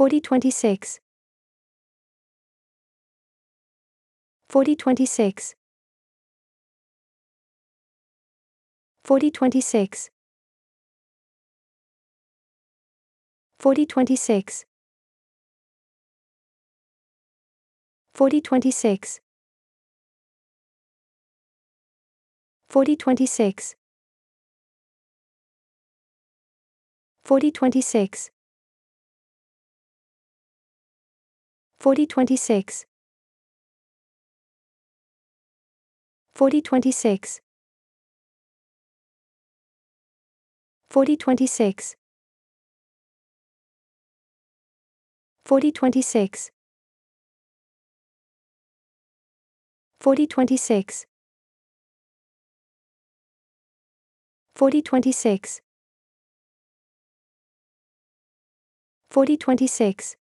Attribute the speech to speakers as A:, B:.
A: 4026 4026 4026 4026 4026 4026 4026 4026 4026 4026 4026 4026 4026 4026